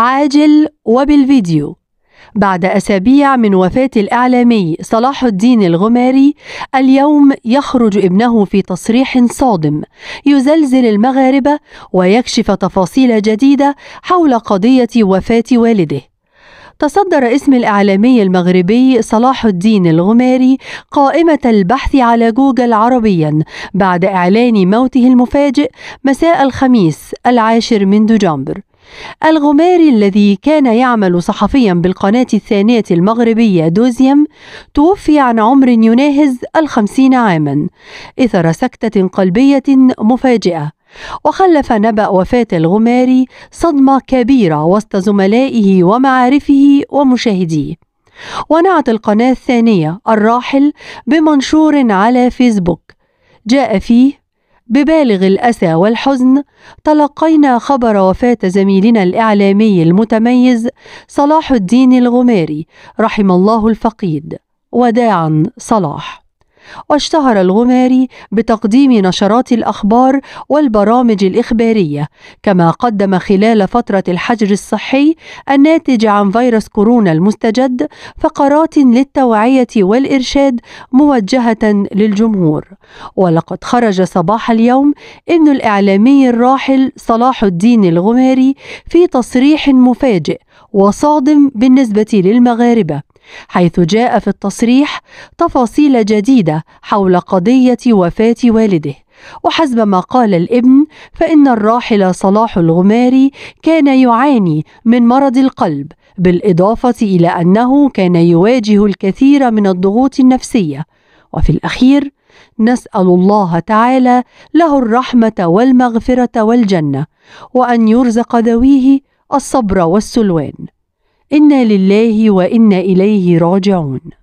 عاجل وبالفيديو بعد أسابيع من وفاة الإعلامي صلاح الدين الغماري اليوم يخرج ابنه في تصريح صادم يزلزل المغاربة ويكشف تفاصيل جديدة حول قضية وفاة والده تصدر اسم الإعلامي المغربي صلاح الدين الغماري قائمة البحث على جوجل عربيا بعد إعلان موته المفاجئ مساء الخميس العاشر من دجنبر الغماري الذي كان يعمل صحفيا بالقناة الثانية المغربية دوزيم توفي عن عمر يناهز الخمسين عاما إثر سكتة قلبية مفاجئة وخلف نبأ وفاة الغماري صدمة كبيرة وسط زملائه ومعارفه ومشاهديه ونعت القناة الثانية الراحل بمنشور على فيسبوك جاء فيه ببالغ الأسى والحزن تلقينا خبر وفاة زميلنا الإعلامي المتميز صلاح الدين الغماري رحم الله الفقيد وداعا صلاح واشتهر الغماري بتقديم نشرات الأخبار والبرامج الإخبارية كما قدم خلال فترة الحجر الصحي الناتج عن فيروس كورونا المستجد فقرات للتوعية والإرشاد موجهة للجمهور ولقد خرج صباح اليوم ابن الإعلامي الراحل صلاح الدين الغماري في تصريح مفاجئ وصادم بالنسبة للمغاربة حيث جاء في التصريح تفاصيل جديده حول قضيه وفاه والده وحسب ما قال الابن فان الراحل صلاح الغماري كان يعاني من مرض القلب بالاضافه الى انه كان يواجه الكثير من الضغوط النفسيه وفي الاخير نسال الله تعالى له الرحمه والمغفره والجنه وان يرزق ذويه الصبر والسلوان انا لله وانا اليه راجعون